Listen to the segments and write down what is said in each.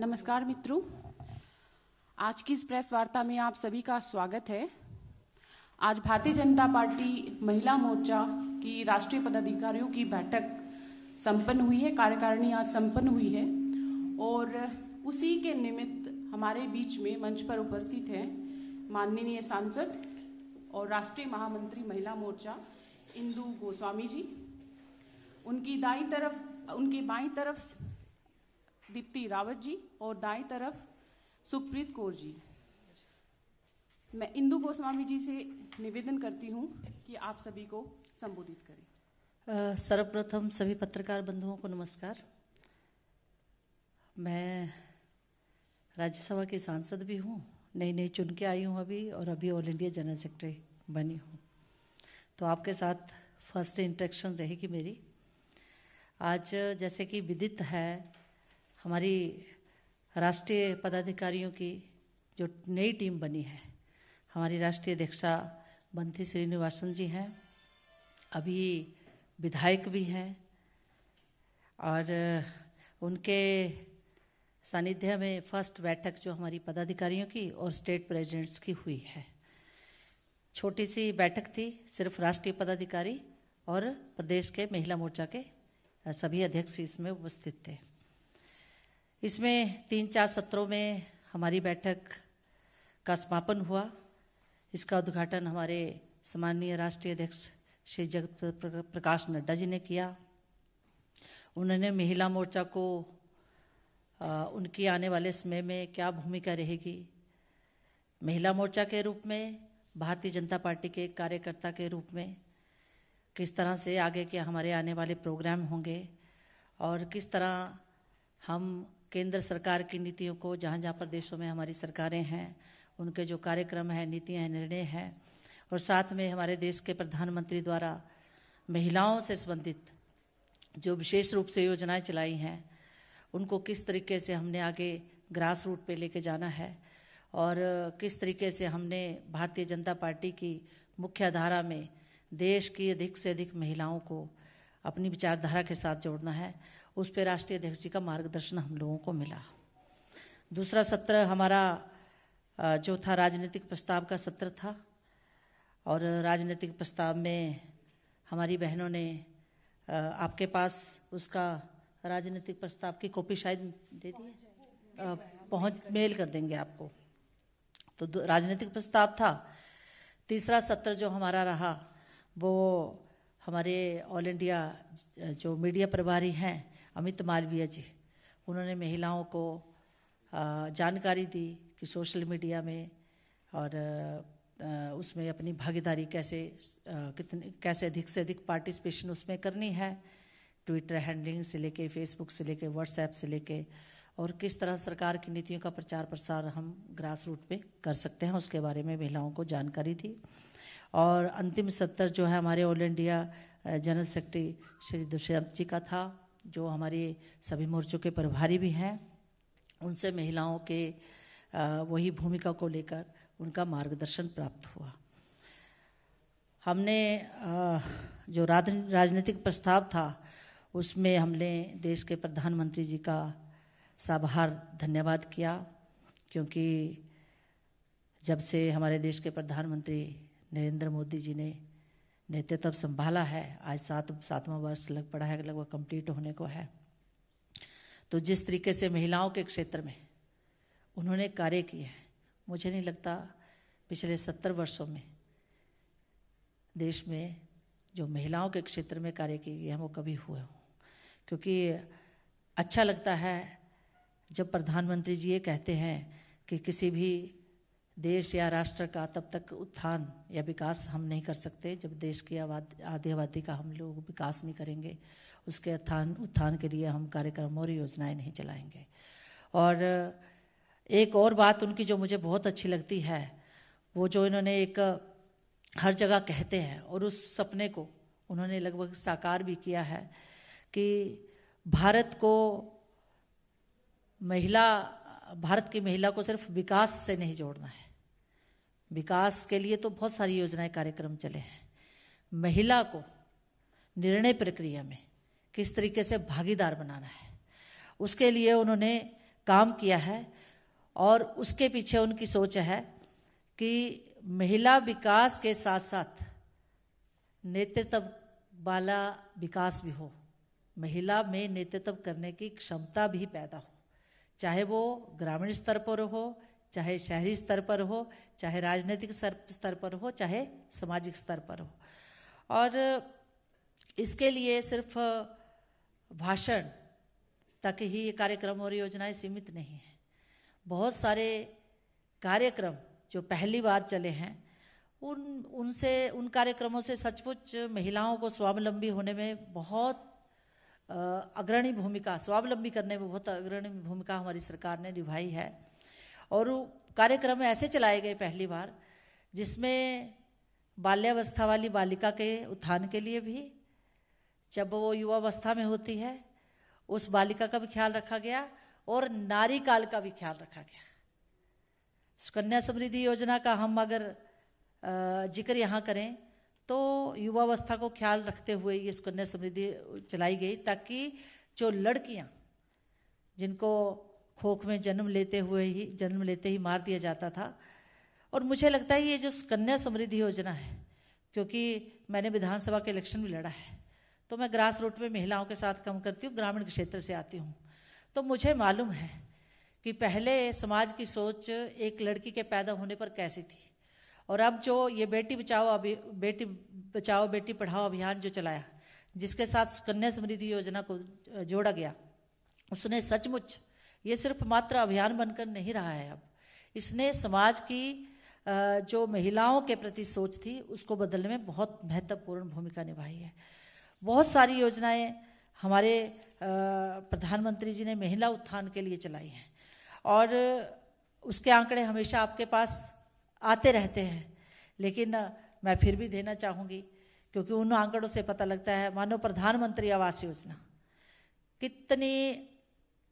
नमस्कार मित्रों आज की इस प्रेस वार्ता में आप सभी का स्वागत है आज भारतीय जनता पार्टी महिला मोर्चा की राष्ट्रीय पदाधिकारियों की बैठक संपन्न हुई है कार्यकारिणी आज संपन्न हुई है और उसी के निमित्त हमारे बीच में मंच पर उपस्थित हैं माननीय सांसद और राष्ट्रीय महामंत्री महिला मोर्चा इंदू गोस्वामी जी उनकी दाई तरफ उनके बाई तरफ दीप्ति रावत जी और दाई तरफ सुप्रीत कौर जी मैं इंदू गोस्वामी जी से निवेदन करती हूँ कि आप सभी को संबोधित करें सर्वप्रथम सभी पत्रकार बंधुओं को नमस्कार मैं राज्यसभा की सांसद भी हूँ नई नई चुन के आई हूँ अभी और अभी ऑल इंडिया जनरल सेक्रेटरी बनी हूँ तो आपके साथ फर्स्ट इंट्रैक्शन रहेगी मेरी आज जैसे कि विदित है हमारी राष्ट्रीय पदाधिकारियों की जो नई टीम बनी है हमारी राष्ट्रीय अध्यक्षा बंथी श्रीनिवासन जी हैं अभी विधायक भी हैं और उनके सानिध्य में फर्स्ट बैठक जो हमारी पदाधिकारियों की और स्टेट प्रेजिडेंट्स की हुई है छोटी सी बैठक थी सिर्फ राष्ट्रीय पदाधिकारी और प्रदेश के महिला मोर्चा के सभी अध्यक्ष इसमें उपस्थित थे इसमें तीन चार सत्रों में हमारी बैठक का समापन हुआ इसका उद्घाटन हमारे सम्माननीय राष्ट्रीय अध्यक्ष श्री जगत प्रकाश नड्डा जी ने किया उन्होंने महिला मोर्चा को उनकी आने वाले समय में क्या भूमिका रहेगी महिला मोर्चा के रूप में भारतीय जनता पार्टी के कार्यकर्ता के रूप में किस तरह से आगे के हमारे आने वाले प्रोग्राम होंगे और किस तरह हम केंद्र सरकार की नीतियों को जहाँ जहाँ प्रदेशों में हमारी सरकारें हैं उनके जो कार्यक्रम हैं नीतियाँ हैं निर्णय हैं और साथ में हमारे देश के प्रधानमंत्री द्वारा महिलाओं से संबंधित जो विशेष रूप से योजनाएं चलाई हैं उनको किस तरीके से हमने आगे ग्रास रूट पे लेके जाना है और किस तरीके से हमने भारतीय जनता पार्टी की मुख्य धारा में देश की अधिक से अधिक महिलाओं को अपनी विचारधारा के साथ जोड़ना है उस पर राष्ट्रीय अध्यक्ष जी का मार्गदर्शन हम लोगों को मिला दूसरा सत्र हमारा जो था राजनीतिक प्रस्ताव का सत्र था और राजनीतिक प्रस्ताव में हमारी बहनों ने आपके पास उसका राजनीतिक प्रस्ताव की कॉपी शायद दे दी पहुंच मेल कर देंगे आपको तो राजनीतिक प्रस्ताव था तीसरा सत्र जो हमारा रहा वो हमारे ऑल इंडिया जो मीडिया प्रभारी हैं अमित मालवीय जी उन्होंने महिलाओं को जानकारी दी कि सोशल मीडिया में और उसमें अपनी भागीदारी कैसे कितने कैसे अधिक से अधिक पार्टिसिपेशन उसमें करनी है ट्विटर हैंडलिंग से लेके फेसबुक से लेके व्हाट्सएप से लेके और किस तरह सरकार की नीतियों का प्रचार प्रसार हम ग्रास रूट पे कर सकते हैं उसके बारे में महिलाओं को जानकारी थी और अंतिम सत्र जो है हमारे all India general secretary Shri Dushyant ji का था जो हमारे सभी मोर्चों के प्रभारी भी हैं उनसे महिलाओं के वही भूमिका को लेकर उनका मार्गदर्शन प्राप्त हुआ हमने जो राजनीतिक प्रस्ताव था उसमें हमने देश के प्रधानमंत्री जी का साबहार धन्यवाद किया क्योंकि जब से हमारे देश के प्रधानमंत्री नरेंद्र मोदी जी ने नेतृत्व संभाला है आज सात सातवां वर्ष लग पड़ा है लगभग कंप्लीट होने को है तो जिस तरीके से महिलाओं के क्षेत्र में उन्होंने कार्य किए हैं मुझे नहीं लगता पिछले सत्तर वर्षों में देश में जो महिलाओं के क्षेत्र में कार्य किए गए हैं वो कभी हुए हों क्योंकि अच्छा लगता है जब प्रधानमंत्री जी ये कहते हैं कि किसी भी देश या राष्ट्र का तब तक उत्थान या विकास हम नहीं कर सकते जब देश की आबादी आधी आबादी का हम लोग विकास नहीं करेंगे उसके उत्थान उत्थान के लिए हम कार्यक्रम और योजनाएं नहीं चलाएंगे और एक और बात उनकी जो मुझे बहुत अच्छी लगती है वो जो इन्होंने एक हर जगह कहते हैं और उस सपने को उन्होंने लगभग साकार भी किया है कि भारत को महिला भारत की महिला को सिर्फ विकास से नहीं जोड़ना है विकास के लिए तो बहुत सारी योजनाएं कार्यक्रम चले हैं महिला को निर्णय प्रक्रिया में किस तरीके से भागीदार बनाना है उसके लिए उन्होंने काम किया है और उसके पीछे उनकी सोच है कि महिला विकास के साथ साथ नेतृत्व वाला विकास भी हो महिला में नेतृत्व करने की क्षमता भी पैदा हो चाहे वो ग्रामीण स्तर पर हो चाहे शहरी स्तर पर हो चाहे राजनीतिक स्तर पर हो चाहे सामाजिक स्तर पर हो और इसके लिए सिर्फ भाषण तक ही ये कार्यक्रम और योजनाएं सीमित नहीं हैं बहुत सारे कार्यक्रम जो पहली बार चले हैं उन उनसे उन कार्यक्रमों से सचमुच महिलाओं को स्वावलंबी होने में बहुत अग्रणी भूमिका स्वावलंबी करने में बहुत अग्रणी भूमिका हमारी सरकार ने निभाई है और कार्यक्रम ऐसे चलाए गए पहली बार जिसमें बाल्यावस्था वाली बालिका के उत्थान के लिए भी जब वो युवावस्था में होती है उस बालिका का भी ख्याल रखा गया और नारी काल का भी ख्याल रखा गया सुकन्या समृद्धि योजना का हम अगर जिक्र यहाँ करें तो युवावस्था को ख्याल रखते हुए ये सुकन्या समृद्धि चलाई गई ताकि जो लड़कियां जिनको खोख में जन्म लेते हुए ही जन्म लेते ही मार दिया जाता था और मुझे लगता है ये जो कन्या समृद्धि योजना है क्योंकि मैंने विधानसभा के इलेक्शन भी लड़ा है तो मैं ग्रास रूट में महिलाओं के साथ कम करती हूँ ग्रामीण क्षेत्र से आती हूँ तो मुझे मालूम है कि पहले समाज की सोच एक लड़की के पैदा होने पर कैसी थी और अब जो ये बेटी बचाओ अभी बेटी बचाओ बेटी पढ़ाओ अभियान जो चलाया जिसके साथ कन्या समृद्धि योजना को जोड़ा गया उसने सचमुच ये सिर्फ मात्र अभियान बनकर नहीं रहा है अब इसने समाज की जो महिलाओं के प्रति सोच थी उसको बदलने में बहुत महत्वपूर्ण भूमिका निभाई है बहुत सारी योजनाएं हमारे प्रधानमंत्री जी ने महिला उत्थान के लिए चलाई हैं और उसके आंकड़े हमेशा आपके पास आते रहते हैं लेकिन मैं फिर भी देना चाहूँगी क्योंकि उन आंकड़ों से पता लगता है मानो प्रधानमंत्री आवास योजना कितनी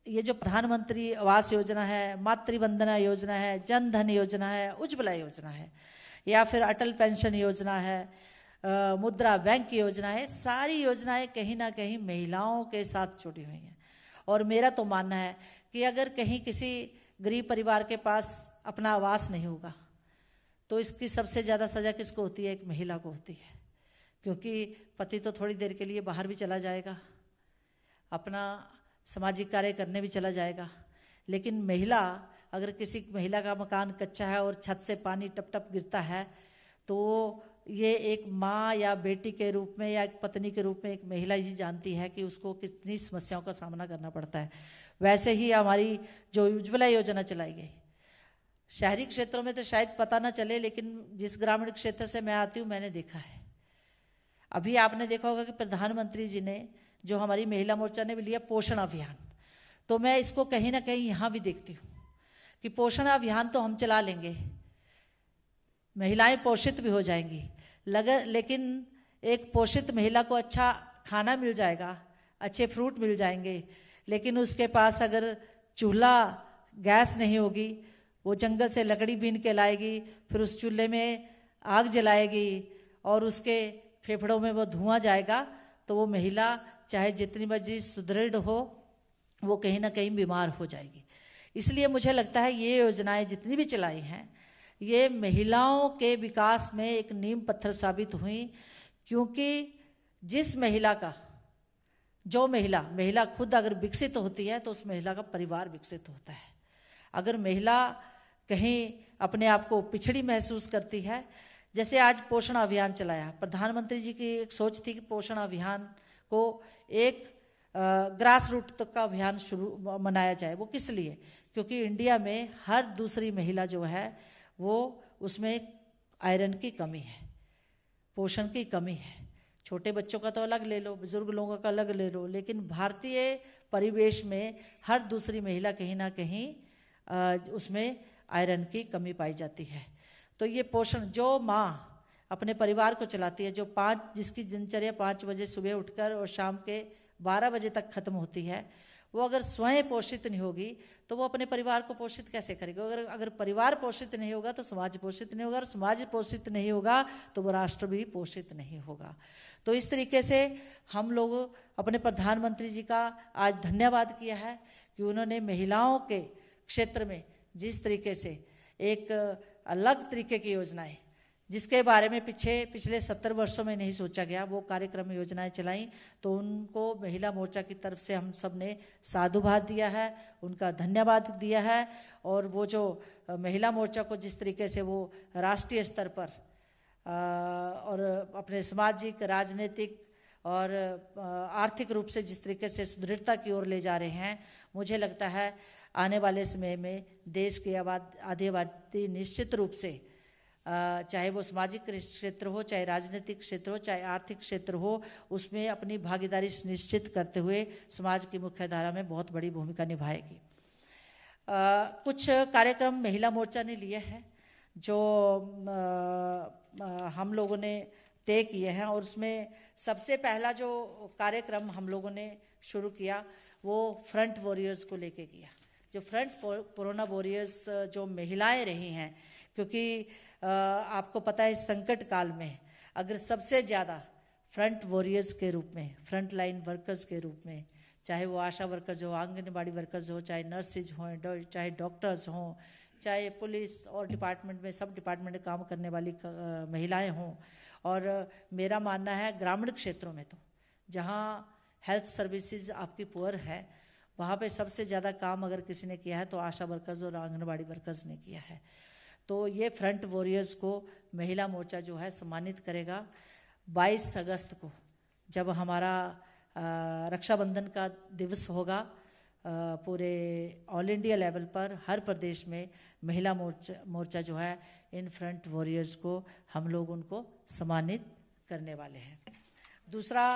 ये जो प्रधानमंत्री आवास योजना है मातृवंदना योजना है जन धन योजना है उज्ज्वला योजना है या फिर अटल पेंशन योजना है आ, मुद्रा बैंक की योजना है सारी योजनाएं कहीं ना कहीं महिलाओं के साथ जुड़ी हुई हैं और मेरा तो मानना है कि अगर कहीं किसी गरीब परिवार के पास अपना आवास नहीं होगा तो इसकी सबसे ज़्यादा सज़ा किसको होती है एक महिला को होती है क्योंकि पति तो थोड़ी देर के लिए बाहर भी चला जाएगा अपना सामाजिक कार्य करने भी चला जाएगा लेकिन महिला अगर किसी महिला का मकान कच्चा है और छत से पानी टप टप गिरता है तो ये एक माँ या बेटी के रूप में या एक पत्नी के रूप में एक महिला ही जानती है कि उसको कितनी समस्याओं का सामना करना पड़ता है वैसे ही हमारी जो उज्ज्वला योजना चलाई गई शहरी क्षेत्रों में तो शायद पता ना चले लेकिन जिस ग्रामीण क्षेत्र से मैं आती हूँ मैंने देखा है अभी आपने देखा होगा कि प्रधानमंत्री जी ने जो हमारी महिला मोर्चा ने भी लिया पोषण अभियान तो मैं इसको कहीं ना कहीं यहाँ भी देखती हूँ कि पोषण अभियान तो हम चला लेंगे महिलाएं पोषित भी हो जाएंगी लग लेकिन एक पोषित महिला को अच्छा खाना मिल जाएगा अच्छे फ्रूट मिल जाएंगे लेकिन उसके पास अगर चूल्हा गैस नहीं होगी वो जंगल से लकड़ी बीन के लाएगी फिर उस चूल्हे में आग जलाएगी और उसके फेफड़ों में वो धुआं जाएगा तो वो महिला चाहे जितनी मर्जी सुदृढ़ हो वो कहीं ना कहीं बीमार हो जाएगी इसलिए मुझे लगता है ये योजनाएं जितनी भी चलाई हैं ये महिलाओं के विकास में एक नीम पत्थर साबित हुई क्योंकि जिस महिला का जो महिला महिला खुद अगर विकसित होती है तो उस महिला का परिवार विकसित होता है अगर महिला कहीं अपने आप को पिछड़ी महसूस करती है जैसे आज पोषण अभियान चलाया प्रधानमंत्री जी की एक सोच थी कि पोषण अभियान को एक ग्रास रूट तक का अभियान शुरू मनाया जाए वो किस लिए क्योंकि इंडिया में हर दूसरी महिला जो है वो उसमें आयरन की कमी है पोषण की कमी है छोटे बच्चों का तो अलग ले लो बुजुर्ग लोगों का अलग ले लो लेकिन भारतीय परिवेश में हर दूसरी महिला कहीं ना कहीं उसमें आयरन की कमी पाई जाती है तो ये पोषण जो माँ अपने परिवार को चलाती है जो पाँच जिसकी दिनचर्या पाँच बजे सुबह उठकर और शाम के बारह बजे तक खत्म होती है वो अगर स्वयं पोषित नहीं होगी तो वो अपने परिवार को पोषित कैसे करेगा अगर अगर परिवार पोषित नहीं होगा तो समाज पोषित नहीं होगा और समाज पोषित नहीं होगा तो वो राष्ट्र भी पोषित नहीं होगा तो इस तरीके से हम लोग अपने प्रधानमंत्री जी का आज धन्यवाद किया है कि उन्होंने महिलाओं के क्षेत्र में जिस तरीके से एक अलग तरीके की योजनाएं जिसके बारे में पीछे पिछले सत्तर वर्षों में नहीं सोचा गया वो कार्यक्रम योजनाएं चलाई तो उनको महिला मोर्चा की तरफ से हम सब ने साधुवाद दिया है उनका धन्यवाद दिया है और वो जो महिला मोर्चा को जिस तरीके से वो राष्ट्रीय स्तर पर आ, और अपने सामाजिक राजनीतिक और आर्थिक रूप से जिस तरीके से सुदृढ़ता की ओर ले जा रहे हैं मुझे लगता है आने वाले समय में देश के आबाद आदिवादी निश्चित रूप से चाहे वो सामाजिक क्षेत्र हो चाहे राजनीतिक क्षेत्र हो चाहे आर्थिक क्षेत्र हो उसमें अपनी भागीदारी सुनिश्चित करते हुए समाज की मुख्यधारा में बहुत बड़ी भूमिका निभाएगी कुछ कार्यक्रम महिला मोर्चा ने लिए हैं जो हम लोगों ने तय किए हैं और उसमें सबसे पहला जो कार्यक्रम हम लोगों ने शुरू किया वो फ्रंट वॉरियर्स को लेके किया जो फ्रंट कोरोना वॉरियर्स जो महिलाएं रही हैं क्योंकि आपको पता है संकट काल में अगर सबसे ज़्यादा फ्रंट वॉरियर्स के रूप में फ्रंट लाइन वर्कर्स के रूप में चाहे वो आशा वर्कर्स हो आंगनबाड़ी वर्कर्स हो चाहे नर्सेज हों चाहे डॉक्टर्स हों चाहे पुलिस और डिपार्टमेंट में सब डिपार्टमेंट में काम करने वाली महिलाएं हों और मेरा मानना है ग्रामीण क्षेत्रों में तो जहाँ हेल्थ सर्विसेज आपकी पुअर है वहाँ पे सबसे ज़्यादा काम अगर किसी ने किया है तो आशा वर्कर्स और आंगनबाड़ी वर्कर्स ने किया है तो ये फ्रंट वॉरियर्स को महिला मोर्चा जो है सम्मानित करेगा 22 अगस्त को जब हमारा रक्षाबंधन का दिवस होगा पूरे ऑल इंडिया लेवल पर हर प्रदेश में महिला मोर्चा मोर्चा जो है इन फ्रंट वॉरियर्स को हम लोग उनको सम्मानित करने वाले हैं दूसरा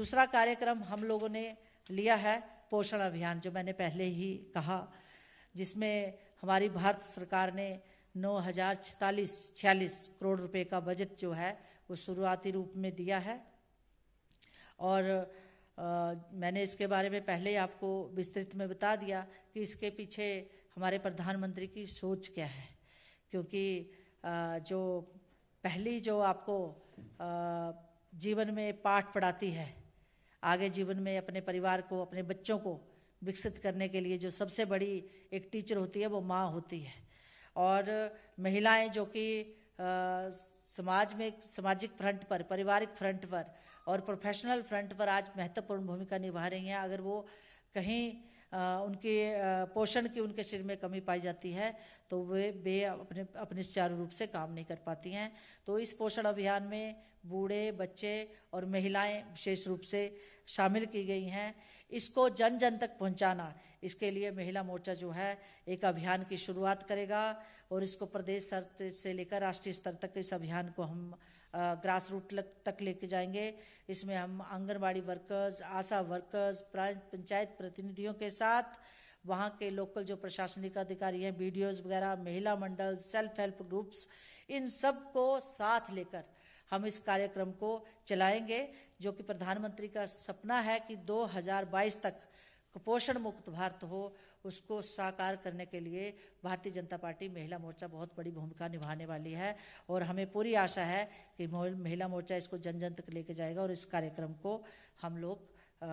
दूसरा कार्यक्रम हम लोगों ने लिया है पोषण अभियान जो मैंने पहले ही कहा जिसमें हमारी भारत सरकार ने नौ हज़ार छतालीस छियालीस करोड़ रुपए का बजट जो है वो शुरुआती रूप में दिया है और आ, मैंने इसके बारे में पहले ही आपको विस्तृत में बता दिया कि इसके पीछे हमारे प्रधानमंत्री की सोच क्या है क्योंकि आ, जो पहली जो आपको आ, जीवन में पाठ पढ़ाती है आगे जीवन में अपने परिवार को अपने बच्चों को विकसित करने के लिए जो सबसे बड़ी एक टीचर होती है वो माँ होती है और महिलाएं जो कि समाज में सामाजिक फ्रंट पर पारिवारिक फ्रंट पर और प्रोफेशनल फ्रंट पर आज महत्वपूर्ण भूमिका निभा रही हैं अगर वो कहीं आ, उनके पोषण की उनके शरीर में कमी पाई जाती है तो वे वे अपने अपने सुचारू रूप से काम नहीं कर पाती हैं तो इस पोषण अभियान में बूढ़े बच्चे और महिलाएं विशेष रूप से शामिल की गई हैं इसको जन जन तक पहुंचाना इसके लिए महिला मोर्चा जो है एक अभियान की शुरुआत करेगा और इसको प्रदेश स्तर से लेकर राष्ट्रीय स्तर तक इस अभियान को हम ग्रास रूट तक लेके जाएंगे इसमें हम आंगनबाड़ी वर्कर्स आशा वर्कर्स पंचायत प्रतिनिधियों के साथ वहाँ के लोकल जो प्रशासनिक अधिकारी हैं बी वगैरह महिला मंडल सेल्फ हेल्प ग्रुप्स इन सब को साथ लेकर हम इस कार्यक्रम को चलाएंगे जो कि प्रधानमंत्री का सपना है कि 2022 तक कुपोषण मुक्त भारत हो उसको साकार करने के लिए भारतीय जनता पार्टी महिला मोर्चा बहुत बड़ी भूमिका निभाने वाली है और हमें पूरी आशा है कि महिला मोर्चा इसको जन जन तक लेके जाएगा और इस कार्यक्रम को हम लोग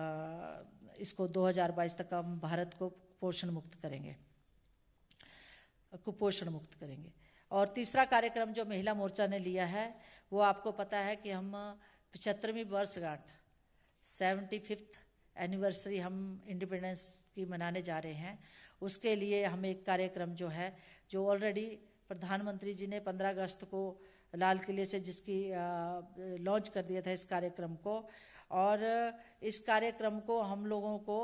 इसको 2022 तक हम भारत को कुपोषण मुक्त करेंगे कुपोषण मुक्त करेंगे और तीसरा कार्यक्रम जो महिला मोर्चा ने लिया है वो आपको पता है कि हम पचहत्तरवीं वर्षगांठ सेवेंटी फिफ्थ एनिवर्सरी हम इंडिपेंडेंस की मनाने जा रहे हैं उसके लिए हम एक कार्यक्रम जो है जो ऑलरेडी प्रधानमंत्री जी ने 15 अगस्त को लाल किले से जिसकी लॉन्च कर दिया था इस कार्यक्रम को और इस कार्यक्रम को हम लोगों को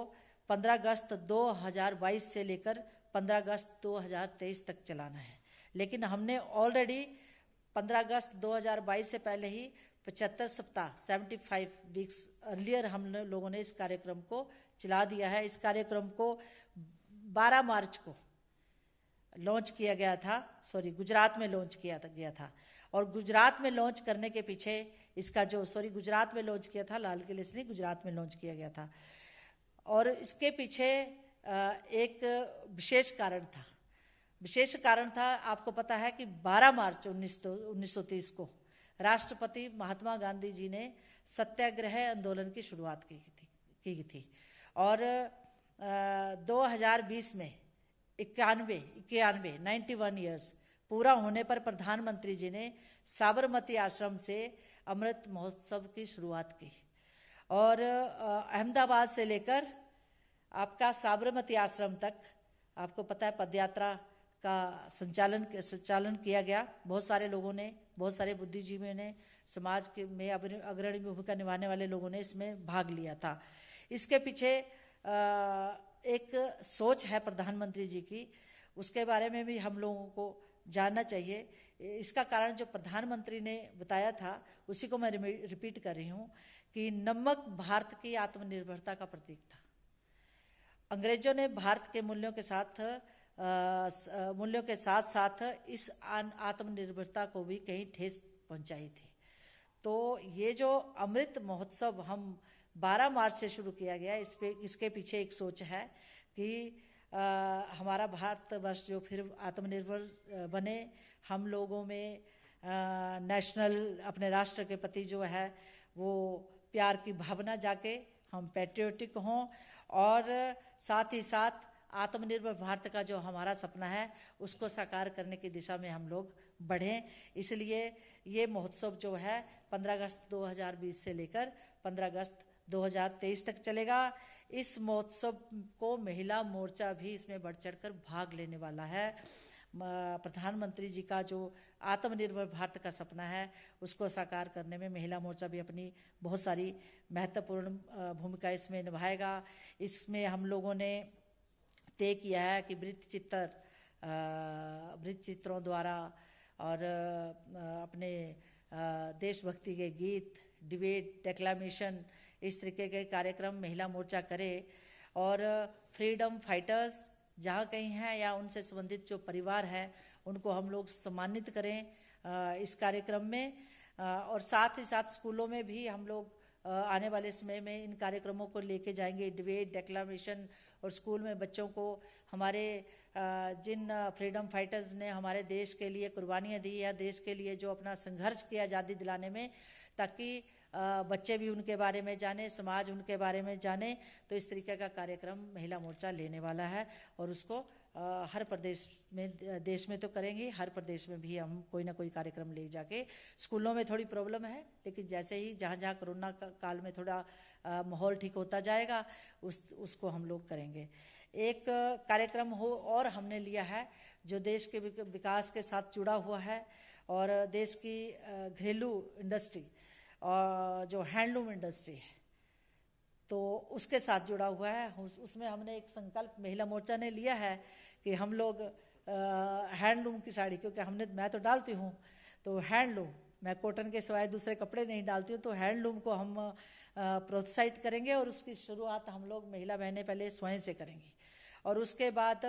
15 अगस्त 2022 से लेकर 15 अगस्त 2023 तक चलाना है लेकिन हमने ऑलरेडी 15 अगस्त 2022 से पहले ही पचहत्तर सप्ताह 75 वीक्स अर्लियर हम लोगों ने इस कार्यक्रम को चला दिया है इस कार्यक्रम को 12 मार्च को लॉन्च किया गया था सॉरी गुजरात में लॉन्च किया गया था और गुजरात में लॉन्च करने के पीछे इसका जो सॉरी गुजरात में लॉन्च किया था लाल किले से गुजरात में लॉन्च किया गया था और इसके पीछे एक विशेष कारण था विशेष कारण था आपको पता है कि 12 मार्च उन्नीस उन्नीस को राष्ट्रपति महात्मा गांधी जी ने सत्याग्रह आंदोलन की शुरुआत की थी की थी और आ, 2020 में इक्यानवे इक्यानवे नाइन्टी वन ईयर्स पूरा होने पर प्रधानमंत्री जी ने साबरमती आश्रम से अमृत महोत्सव की शुरुआत की और अहमदाबाद से लेकर आपका साबरमती आश्रम तक आपको पता है पदयात्रा का संचालन संचालन किया गया बहुत सारे लोगों ने बहुत सारे बुद्धिजीवियों ने समाज के में अग्रणी भूमिका निभाने वाले लोगों ने इसमें भाग लिया था इसके पीछे एक सोच है प्रधानमंत्री जी की उसके बारे में भी हम लोगों को जानना चाहिए इसका कारण जो प्रधानमंत्री ने बताया था उसी को मैं रिपीट कर रही हूँ कि नमक भारत की आत्मनिर्भरता का प्रतीक था अंग्रेजों ने भारत के मूल्यों के साथ मूल्यों के साथ साथ इस आत्मनिर्भरता को भी कहीं ठेस पहुंचाई थी तो ये जो अमृत महोत्सव हम 12 मार्च से शुरू किया गया इस पे इसके पीछे एक सोच है कि आ, हमारा भारतवर्ष जो फिर आत्मनिर्भर बने हम लोगों में आ, नेशनल अपने राष्ट्र के प्रति जो है वो प्यार की भावना जाके हम पैट्रियोटिक हों और साथ ही साथ आत्मनिर्भर भारत का जो हमारा सपना है उसको साकार करने की दिशा में हम लोग बढ़ें इसलिए ये महोत्सव जो है 15 अगस्त 2020 से लेकर 15 अगस्त 2023 तक चलेगा इस महोत्सव को महिला मोर्चा भी इसमें बढ़ चढ़कर भाग लेने वाला है प्रधानमंत्री जी का जो आत्मनिर्भर भारत का सपना है उसको साकार करने में महिला मोर्चा भी अपनी बहुत सारी महत्वपूर्ण भूमिका इसमें निभाएगा इसमें हम लोगों ने तय किया है कि वृत्त चित्र वृत्त चित्रों द्वारा और अपने देशभक्ति के गीत डिबेट डेक्लामेशन इस तरीके के कार्यक्रम महिला मोर्चा करे और फ्रीडम फाइटर्स जहाँ कहीं हैं या उनसे संबंधित जो परिवार हैं उनको हम लोग सम्मानित करें इस कार्यक्रम में और साथ ही साथ स्कूलों में भी हम लोग आने वाले समय में इन कार्यक्रमों को लेके जाएंगे डिबेट डेक्लामेशन और स्कूल में बच्चों को हमारे जिन फ्रीडम फाइटर्स ने हमारे देश के लिए कुर्बानियाँ दी या देश के लिए जो अपना संघर्ष किया आज़ादी दिलाने में ताकि बच्चे भी उनके बारे में जाने समाज उनके बारे में जाने तो इस तरीके का कार्यक्रम महिला मोर्चा लेने वाला है और उसको हर प्रदेश में देश में तो करेंगे हर प्रदेश में भी हम कोई ना कोई कार्यक्रम ले जाके स्कूलों में थोड़ी प्रॉब्लम है लेकिन जैसे ही जहाँ जहाँ कोरोना का, काल में थोड़ा माहौल ठीक होता जाएगा उस उसको हम लोग करेंगे एक कार्यक्रम हो और हमने लिया है जो देश के विकास के साथ जुड़ा हुआ है और देश की घरेलू इंडस्ट्री और जो हैंडलूम इंडस्ट्री है तो उसके साथ जुड़ा हुआ है उस, उसमें हमने एक संकल्प महिला मोर्चा ने लिया है कि हम लोग हैंडलूम की साड़ी क्योंकि हमने मैं तो डालती हूँ तो हैंडलूम मैं कॉटन के सिवाय दूसरे कपड़े नहीं डालती हूँ तो हैंडलूम को हम प्रोत्साहित करेंगे और उसकी शुरुआत हम लोग महिला बहनें पहले स्वयं से करेंगी और उसके बाद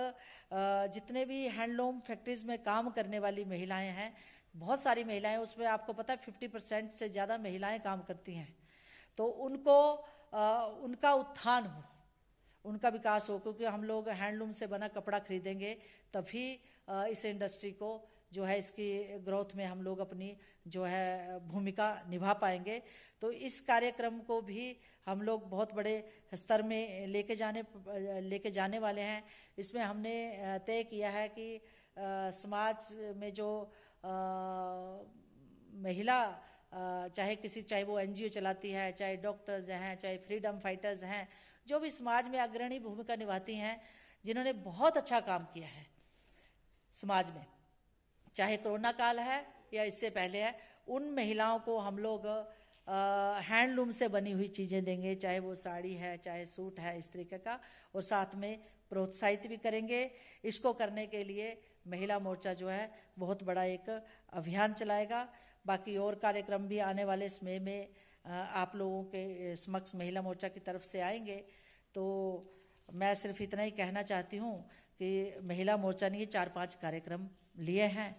जितने भी हैंडलूम फैक्ट्रीज में काम करने वाली महिलाएं हैं बहुत सारी महिलाएं उसमें आपको पता है फिफ्टी परसेंट से ज़्यादा महिलाएं काम करती हैं तो उनको उनका उत्थान हो उनका विकास हो क्योंकि हम लोग हैंडलूम से बना कपड़ा खरीदेंगे तभी इस इंडस्ट्री को जो है इसकी ग्रोथ में हम लोग अपनी जो है भूमिका निभा पाएंगे तो इस कार्यक्रम को भी हम लोग बहुत बड़े स्तर में लेके जाने लेके जाने वाले हैं इसमें हमने तय किया है कि समाज में जो महिला चाहे किसी चाहे वो एनजीओ चलाती है चाहे डॉक्टर्स हैं चाहे फ्रीडम फाइटर्स हैं जो भी समाज में अग्रणी भूमिका निभाती हैं जिन्होंने बहुत अच्छा काम किया है समाज में चाहे कोरोना काल है या इससे पहले है उन महिलाओं को हम लोग हैंडलूम से बनी हुई चीज़ें देंगे चाहे वो साड़ी है चाहे सूट है इस तरीके का और साथ में प्रोत्साहित भी करेंगे इसको करने के लिए महिला मोर्चा जो है बहुत बड़ा एक अभियान चलाएगा बाकी और कार्यक्रम भी आने वाले स्मे में आप लोगों के समक्ष महिला मोर्चा की तरफ से आएंगे तो मैं सिर्फ इतना ही कहना चाहती हूँ कि महिला मोर्चा ने ये चार पांच कार्यक्रम लिए हैं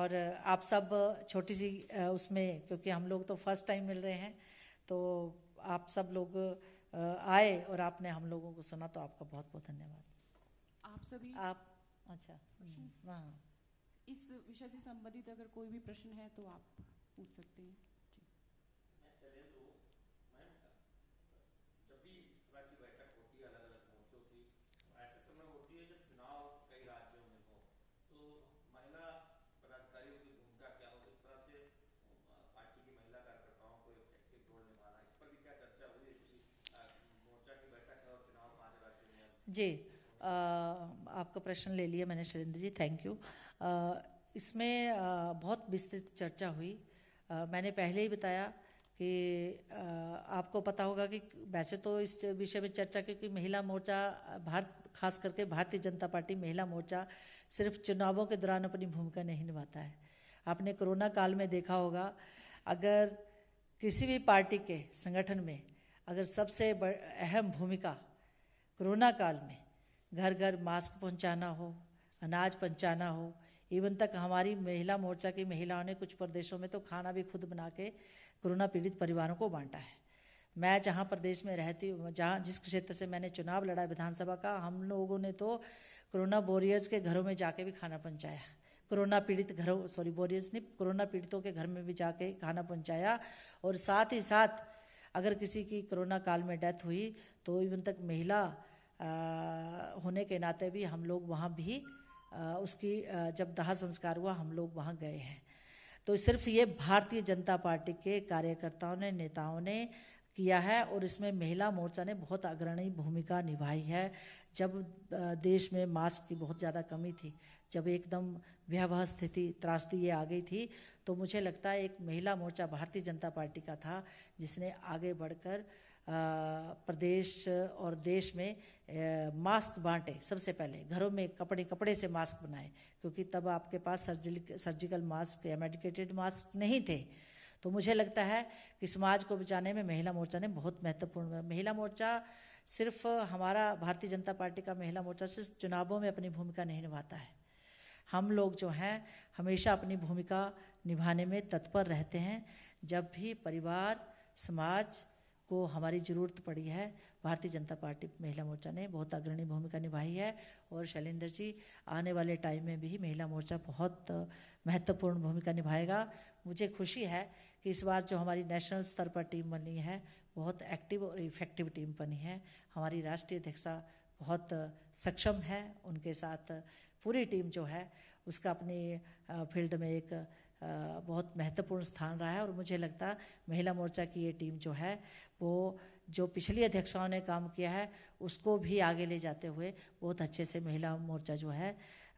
और आप सब छोटी सी उसमें क्योंकि हम लोग तो फर्स्ट टाइम मिल रहे हैं तो आप सब लोग आए और आपने हम लोगों को सुना तो आपका बहुत बहुत धन्यवाद आप सभी आप अच्छा हाँ इस विषय से संबंधित अगर कोई भी प्रश्न है तो आप पूछ सकते हैं तो, जब भी इस तरह की बैठक होती है अलग अलग मोर्चों की तो ऐसे समय होती है जब चुनाव कई राज्यों में हो तो महिला पदाधिकारियों की भूमिका क्या हो इस तरह से पार्टी की महिला कार्यकर्ताओं को एक्टिव रोल निभाना इस पर भी क्या चर्चा हुई मोर्चा की बैठक है और चुनाव पांच राज्यों में जी आपका प्रश्न ले लिया मैंने शैलेंद्र जी थैंक यू इसमें बहुत विस्तृत चर्चा हुई मैंने पहले ही बताया कि आपको पता होगा कि वैसे तो इस विषय में चर्चा क्योंकि महिला मोर्चा भारत खास करके भारतीय जनता पार्टी महिला मोर्चा सिर्फ चुनावों के दौरान अपनी भूमिका नहीं निभाता है आपने कोरोना काल में देखा होगा अगर किसी भी पार्टी के संगठन में अगर सबसे अहम भूमिका कोरोना काल में घर घर मास्क पहुंचाना हो अनाज पहुंचाना हो इवन तक हमारी महिला मोर्चा की महिलाओं ने कुछ प्रदेशों में तो खाना भी खुद बना के कोरोना पीड़ित परिवारों को बांटा है मैं जहाँ प्रदेश में रहती हूँ जहाँ जिस क्षेत्र से मैंने चुनाव लड़ा विधानसभा का हम लोगों ने तो कोरोना वॉरियर्स के घरों में जाके भी खाना पहुँचाया कोरोना पीड़ित घरों सॉरी वॉरियर्स ने कोरोना पीड़ितों के घर में भी जाके खाना पहुँचाया और साथ ही साथ अगर किसी की कोरोना काल में डेथ हुई तो इवन तक महिला होने के नाते भी हम लोग वहाँ भी उसकी जब दाह संस्कार हुआ हम लोग वहाँ गए हैं तो सिर्फ ये भारतीय जनता पार्टी के कार्यकर्ताओं ने नेताओं ने किया है और इसमें महिला मोर्चा ने बहुत अग्रणी भूमिका निभाई है जब देश में मास्क की बहुत ज़्यादा कमी थी जब एकदम व्यवह स्थिति त्रासदी ये आ गई थी तो मुझे लगता है एक महिला मोर्चा भारतीय जनता पार्टी का था जिसने आगे बढ़कर प्रदेश और देश में मास्क बांटे सबसे पहले घरों में कपड़े कपड़े से मास्क बनाए क्योंकि तब आपके पास सर्जिल सर्जिकल मास्क या मेडिकेटेड मास्क नहीं थे तो मुझे लगता है कि समाज को बचाने में महिला मोर्चा ने बहुत महत्वपूर्ण महिला मोर्चा सिर्फ हमारा भारतीय जनता पार्टी का महिला मोर्चा सिर्फ चुनावों में अपनी भूमिका नहीं निभाता है हम लोग जो हैं हमेशा अपनी भूमिका निभाने में तत्पर रहते हैं जब भी परिवार समाज को हमारी ज़रूरत पड़ी है भारतीय जनता पार्टी महिला मोर्चा ने बहुत अग्रणी भूमिका निभाई है और शैलेंद्र जी आने वाले टाइम में भी महिला मोर्चा बहुत महत्वपूर्ण भूमिका निभाएगा मुझे खुशी है कि इस बार जो हमारी नेशनल स्तर पर टीम बनी है बहुत एक्टिव और इफेक्टिव टीम बनी है हमारी राष्ट्रीय अध्यक्षा बहुत सक्षम है उनके साथ पूरी टीम जो है उसका अपनी फील्ड में एक बहुत महत्वपूर्ण स्थान रहा है और मुझे लगता महिला मोर्चा की ये टीम जो है वो जो पिछली अध्यक्षाओं ने काम किया है उसको भी आगे ले जाते हुए बहुत अच्छे से महिला मोर्चा जो है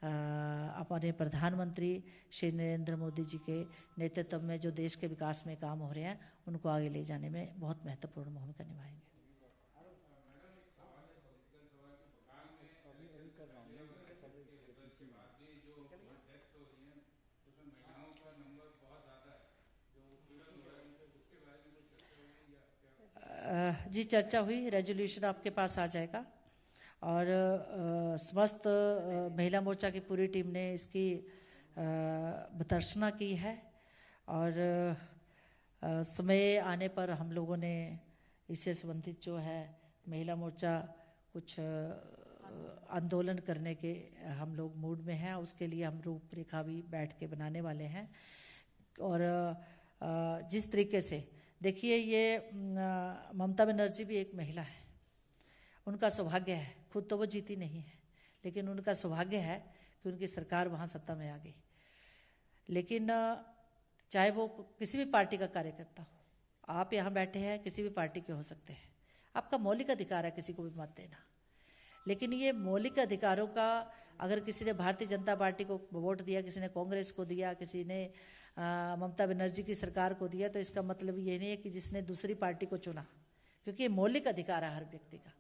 अपने प्रधानमंत्री श्री नरेंद्र मोदी जी के नेतृत्व में जो देश के विकास में काम हो रहे हैं उनको आगे ले जाने में बहुत महत्वपूर्ण भूमिका निभाएंगे जी चर्चा हुई रेजोल्यूशन आपके पास आ जाएगा और समस्त महिला मोर्चा की पूरी टीम ने इसकी भदर्शना की है और समय आने पर हम लोगों ने इससे संबंधित जो है महिला मोर्चा कुछ आंदोलन करने के हम लोग मूड में हैं उसके लिए हम रूपरेखा भी बैठ के बनाने वाले हैं और जिस तरीके से देखिए ये ममता बनर्जी भी एक महिला है उनका सौभाग्य है खुद तो वो जीती नहीं है लेकिन उनका सौभाग्य है कि उनकी सरकार वहाँ सत्ता में आ गई लेकिन चाहे वो किसी भी पार्टी का कार्यकर्ता हो आप यहाँ बैठे हैं किसी भी पार्टी के हो सकते हैं आपका मौलिक अधिकार है किसी को भी मत देना लेकिन ये मौलिक अधिकारों का अगर किसी ने भारतीय जनता पार्टी को वोट दिया किसी ने कांग्रेस को दिया किसी ने ममता बनर्जी की सरकार को दिया तो इसका मतलब ये नहीं है कि जिसने दूसरी पार्टी को चुना क्योंकि ये मौलिक अधिकार है हर व्यक्ति का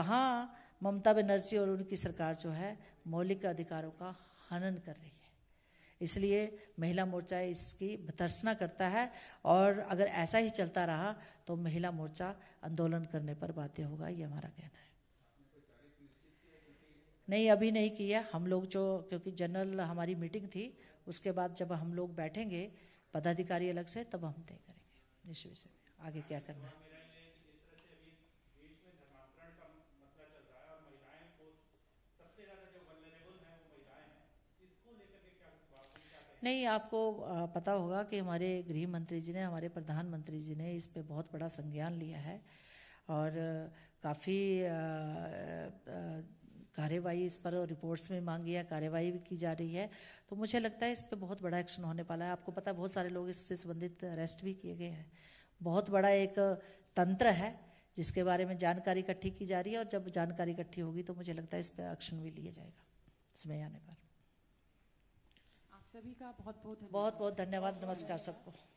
वहाँ ममता बनर्जी और उनकी सरकार जो है मौलिक अधिकारों का हनन कर रही है इसलिए महिला मोर्चा इसकी भतर्सना करता है और अगर ऐसा ही चलता रहा तो महिला मोर्चा आंदोलन करने पर बाध्य होगा ये हमारा कहना है नहीं अभी नहीं किया हम लोग जो क्योंकि जनरल हमारी मीटिंग थी उसके बाद जब हम लोग बैठेंगे पदाधिकारी अलग से तब हम तय करेंगे इस विषय में आगे क्या करना है नहीं आपको पता होगा कि हमारे गृह मंत्री जी ने हमारे प्रधानमंत्री जी ने इस पे बहुत बड़ा संज्ञान लिया है और काफ़ी कार्यवाही इस पर रिपोर्ट्स में मांगी है कार्यवाही भी की जा रही है तो मुझे लगता है इस पर बहुत बड़ा एक्शन होने वाला है आपको पता है बहुत सारे लोग इससे संबंधित अरेस्ट भी किए गए हैं बहुत बड़ा एक तंत्र है जिसके बारे में जानकारी इकट्ठी की जा रही है और जब जानकारी इकट्ठी होगी तो मुझे लगता है इस पर एक्शन भी लिया जाएगा समय आने पर आप सभी का बहुत बहुत बहुत बहुत धन्यवाद नमस्कार सबको